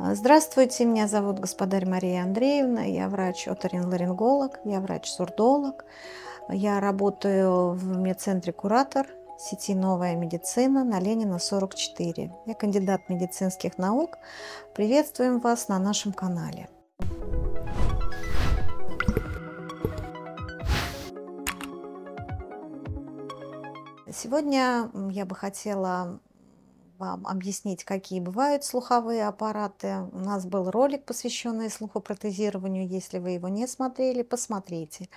А, здравствуйте, меня зовут господарь Мария Андреевна, я врач оториноларинголог я врач-сурдолог, я работаю в медцентре «Куратор» сети «Новая медицина» на Ленина 44. Я кандидат медицинских наук. Приветствуем вас на нашем канале. Сегодня я бы хотела вам объяснить, какие бывают слуховые аппараты. У нас был ролик, посвященный слухопротезированию. Если вы его не смотрели, посмотрите.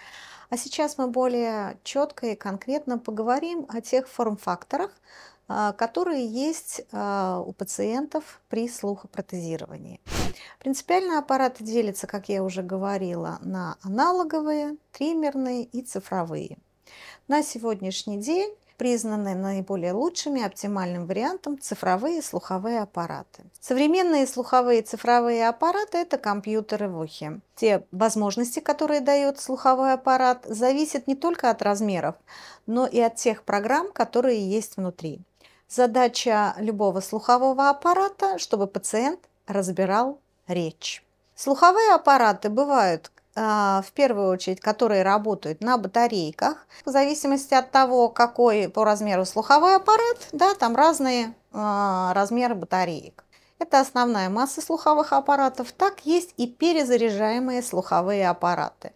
А сейчас мы более четко и конкретно поговорим о тех форм-факторах, а, которые есть а, у пациентов при слухопротезировании. Принципиально аппараты делятся, как я уже говорила, на аналоговые, триммерные и цифровые. На сегодняшний день признаны наиболее лучшими оптимальным вариантом цифровые слуховые аппараты. Современные слуховые цифровые аппараты – это компьютеры в ухе. Те возможности, которые дает слуховой аппарат, зависят не только от размеров, но и от тех программ, которые есть внутри. Задача любого слухового аппарата – чтобы пациент разбирал речь. Слуховые аппараты бывают а, в первую очередь, которые работают на батарейках. В зависимости от того, какой по размеру слуховой аппарат, да, там разные э, размеры батареек. Это основная масса слуховых аппаратов. Так есть и перезаряжаемые слуховые аппараты.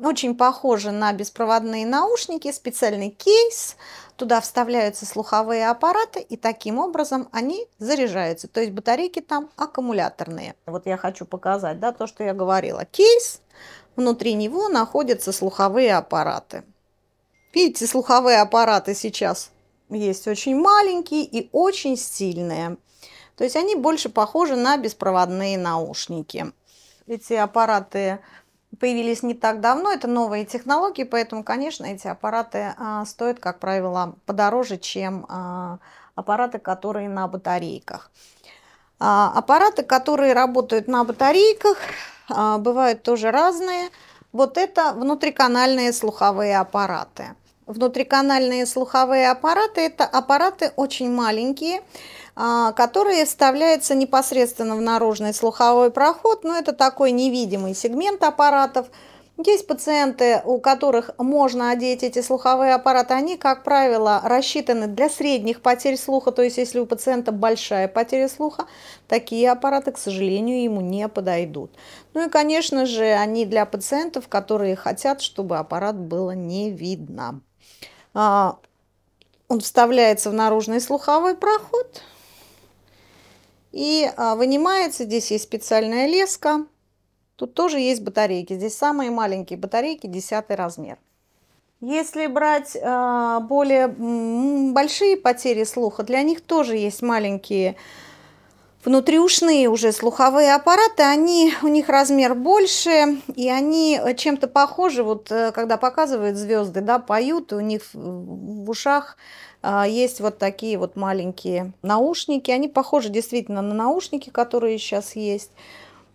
Очень похоже на беспроводные наушники, специальный кейс, туда вставляются слуховые аппараты, и таким образом они заряжаются. То есть батарейки там аккумуляторные. Вот я хочу показать да, то, что я говорила. Кейс, внутри него находятся слуховые аппараты. Видите, слуховые аппараты сейчас есть очень маленькие и очень стильные. То есть они больше похожи на беспроводные наушники. Эти аппараты появились не так давно, это новые технологии, поэтому, конечно, эти аппараты а, стоят, как правило, подороже, чем а, аппараты, которые на батарейках. А, аппараты, которые работают на батарейках, бывают тоже разные. Вот это внутриканальные слуховые аппараты. Внутриканальные слуховые аппараты – это аппараты очень маленькие, а, который вставляется непосредственно в наружный слуховой проход, но это такой невидимый сегмент аппаратов. Есть пациенты, у которых можно одеть эти слуховые аппараты, они, как правило, рассчитаны для средних потерь слуха, то есть если у пациента большая потеря слуха, такие аппараты, к сожалению, ему не подойдут. Ну и, конечно же, они для пациентов, которые хотят, чтобы аппарат было не видно. А, он вставляется в наружный слуховой проход – и а, вынимается, здесь есть специальная леска. Тут тоже есть батарейки. Здесь самые маленькие батарейки, 10 размер. Если брать а, более большие потери слуха, для них тоже есть маленькие батарейки внутриушные уже слуховые аппараты, они, у них размер больше, и они э, чем-то похожи, вот э, когда показывают звезды, да, поют, и у них в ушах а, есть вот такие вот маленькие наушники, они похожи действительно на наушники, которые сейчас есть.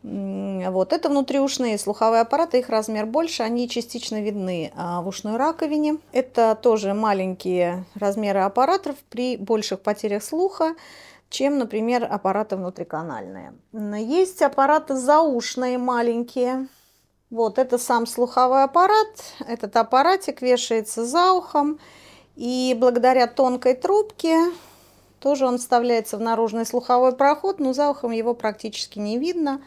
Вот, это внутриушные слуховые аппараты, их размер больше, они частично видны а, в ушной раковине. Это тоже маленькие размеры аппаратов при больших потерях слуха чем, например, аппараты внутриканальные. Есть аппараты заушные маленькие. Вот это сам слуховой аппарат. Этот аппаратик вешается за ухом. И благодаря тонкой трубке тоже он вставляется в наружный слуховой проход, но за ухом его практически не видно.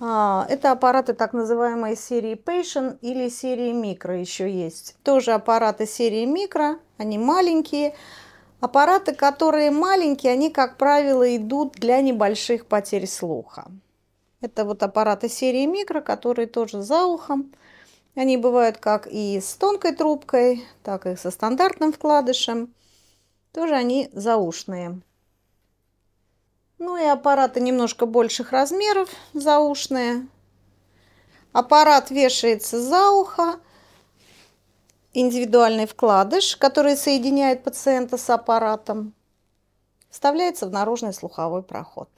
А, это аппараты так называемой серии Patient или серии Micro еще есть. Тоже аппараты серии Micro, они маленькие. Аппараты, которые маленькие, они, как правило, идут для небольших потерь слуха. Это вот аппараты серии микро, которые тоже за ухом. Они бывают как и с тонкой трубкой, так и со стандартным вкладышем. Тоже они заушные. Ну и аппараты немножко больших размеров, заушные. Аппарат вешается за ухо, индивидуальный вкладыш, который соединяет пациента с аппаратом, вставляется в наружный слуховой проход.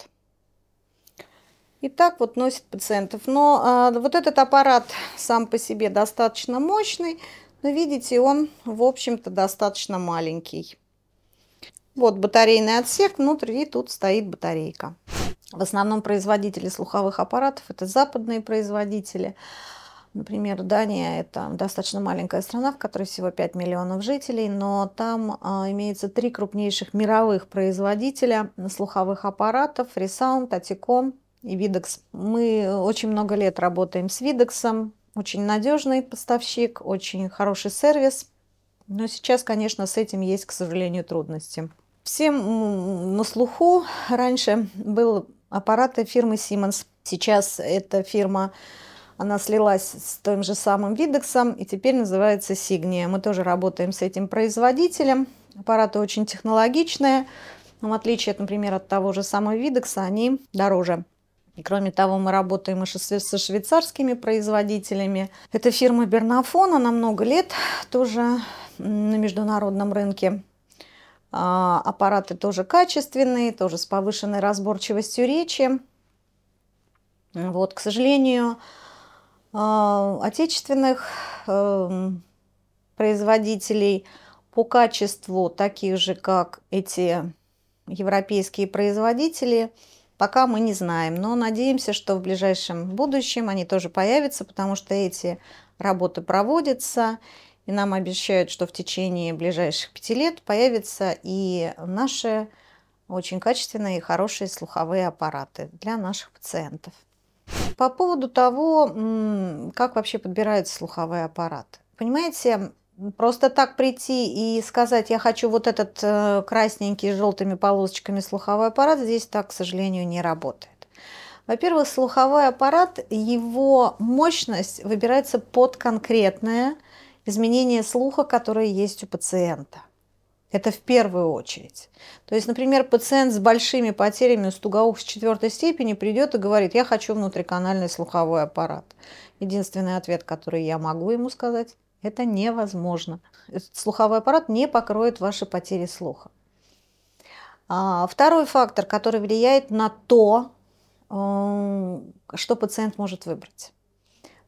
И так вот носит пациентов. Но а, вот этот аппарат сам по себе достаточно мощный, но видите, он, в общем-то, достаточно маленький. Вот батарейный отсек, внутри тут стоит батарейка. В основном производители слуховых аппаратов – это западные производители – Например, Дания – это достаточно маленькая страна, в которой всего 5 миллионов жителей, но там а, имеется три крупнейших мировых производителя слуховых аппаратов – ReSound, Taticom и Videx. Мы очень много лет работаем с Videx, очень надежный поставщик, очень хороший сервис. Но сейчас, конечно, с этим есть, к сожалению, трудности. Всем на слуху раньше был аппараты фирмы Siemens. Сейчас эта фирма она слилась с тем же самым Видексом и теперь называется Сигния. Мы тоже работаем с этим производителем. Аппараты очень технологичные, но в отличие, например, от того же самого Видекса, они дороже. кроме того, мы работаем и со швейцарскими производителями. Это фирма Бернафон, она много лет тоже на международном рынке. А, аппараты тоже качественные, тоже с повышенной разборчивостью речи. Вот, к сожалению, а, отечественных эм, производителей по качеству таких же, как эти европейские производители, пока мы не знаем. Но надеемся, что в ближайшем будущем они тоже появятся, потому что эти работы проводятся, и нам обещают, что в течение ближайших пяти лет появятся и наши очень качественные и хорошие слуховые аппараты для наших пациентов. По поводу того, как вообще подбирается слуховой аппарат. Понимаете, просто так прийти и сказать, я хочу вот этот э, красненький с желтыми полосочками слуховой аппарат, здесь так, к сожалению, не работает. Во-первых, слуховой аппарат, его мощность выбирается под конкретное изменение слуха, которое есть у пациента. Это в первую очередь. То есть, например, пациент с большими потерями стугаух с четвертой степени придет и говорит, я хочу внутриканальный слуховой аппарат. Единственный ответ, который я могу ему сказать, это невозможно. Этот слуховой аппарат не покроет ваши потери слуха. А, второй фактор, который влияет на то, э, что пациент может выбрать.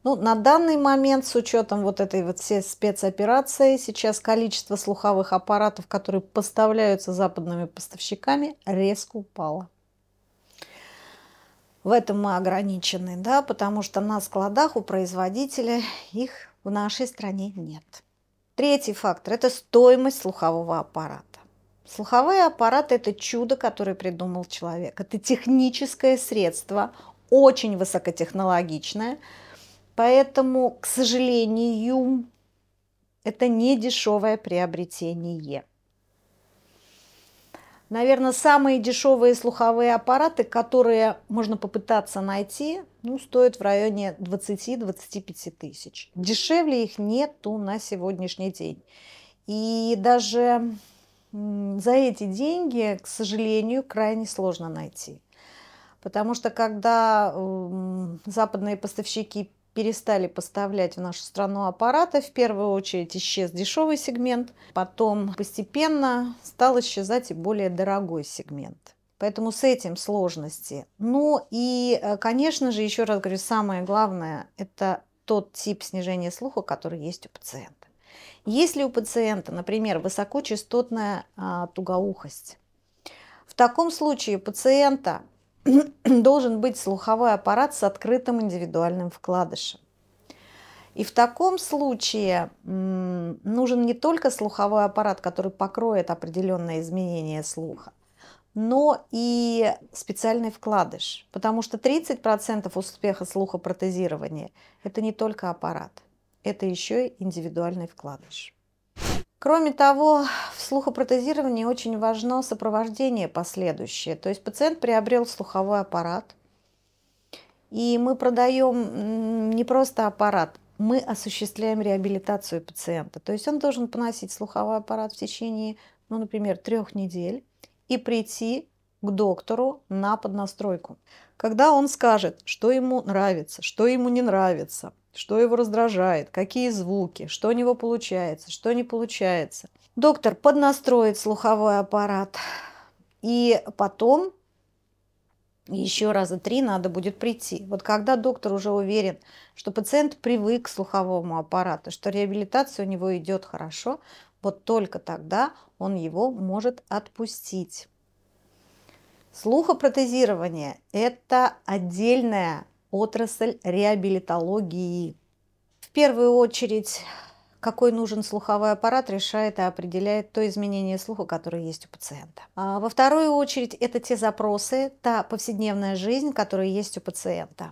Ну, на данный момент, с учетом вот этой вот всей спецоперации, сейчас количество слуховых аппаратов, которые поставляются западными поставщиками, резко упало. В этом мы ограничены, да, потому что на складах у производителя их в нашей стране нет. Третий фактор – это стоимость слухового аппарата. Слуховые аппараты – это чудо, которое придумал человек. Это техническое средство, очень высокотехнологичное – Поэтому, к сожалению, это не дешевое приобретение. Наверное, самые дешевые слуховые аппараты, которые можно попытаться найти, ну, стоят в районе 20-25 тысяч. Дешевле их нету на сегодняшний день. И даже за эти деньги, к сожалению, крайне сложно найти. Потому что когда западные поставщики перестали поставлять в нашу страну аппараты. В первую очередь исчез дешевый сегмент, потом постепенно стал исчезать и более дорогой сегмент. Поэтому с этим сложности. Ну и, э, конечно же, еще раз говорю, самое главное – это тот тип снижения слуха, который есть у пациента. Если у пациента, например, высокочастотная а, тугоухость, в таком случае пациента должен быть слуховой аппарат с открытым индивидуальным вкладышем. И в таком случае нужен не только слуховой аппарат, который покроет определенные изменения слуха, но и специальный вкладыш, потому что 30% успеха слухопротезирования это не только аппарат, это еще и индивидуальный вкладыш. Кроме того, в слухопротезировании очень важно сопровождение последующее. То есть пациент приобрел слуховой аппарат, и мы продаем не просто аппарат, мы осуществляем реабилитацию пациента. То есть он должен поносить слуховой аппарат в течение, ну, например, трех недель и прийти к доктору на поднастройку. Когда он скажет, что ему нравится, что ему не нравится – что его раздражает, какие звуки, что у него получается, что не получается. Доктор поднастроит слуховой аппарат. И потом еще раза три надо будет прийти. Вот когда доктор уже уверен, что пациент привык к слуховому аппарату, что реабилитация у него идет хорошо, вот только тогда он его может отпустить. Слухопротезирование – это отдельная отрасль реабилитологии. В первую очередь, какой нужен слуховой аппарат, решает и определяет то изменение слуха, которое есть у пациента. А во вторую очередь, это те запросы, та повседневная жизнь, которая есть у пациента.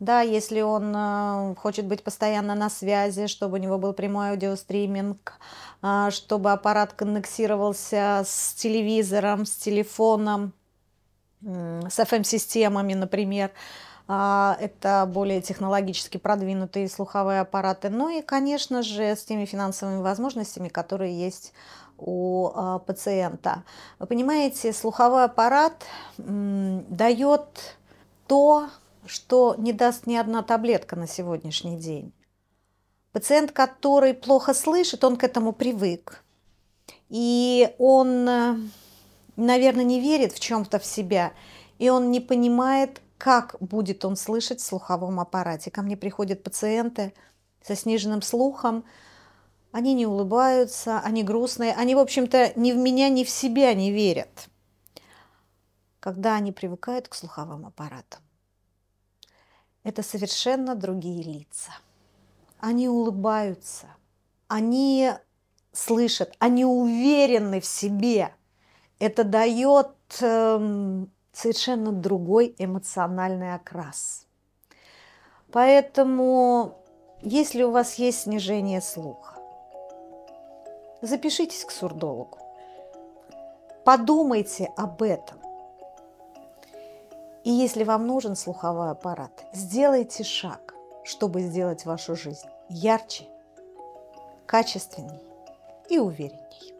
Да, если он э, хочет быть постоянно на связи, чтобы у него был прямой аудиостриминг, а, чтобы аппарат коннексировался с телевизором, с телефоном, с FM-системами, эм например, а, это более технологически продвинутые слуховые аппараты, ну и, конечно же, с теми финансовыми возможностями, которые есть у а, пациента. Вы понимаете, слуховой аппарат дает то, что не даст ни одна таблетка на сегодняшний день. Пациент, который плохо слышит, он к этому привык. И он, э, наверное, не верит в чем-то в себя. И он не понимает, как будет он слышать в слуховом аппарате. Ко мне приходят пациенты со сниженным слухом, они не улыбаются, они грустные, они, в общем-то, ни в меня, ни в себя не верят, когда они привыкают к слуховым аппаратам. Это совершенно другие лица. Они улыбаются, они слышат, они уверены в себе. Это дает эм, совершенно другой эмоциональный окрас. Поэтому, если у вас есть снижение слуха, запишитесь к сурдологу. Подумайте об этом. И если вам нужен слуховой аппарат, сделайте шаг, чтобы сделать вашу жизнь ярче, качественней и уверенней.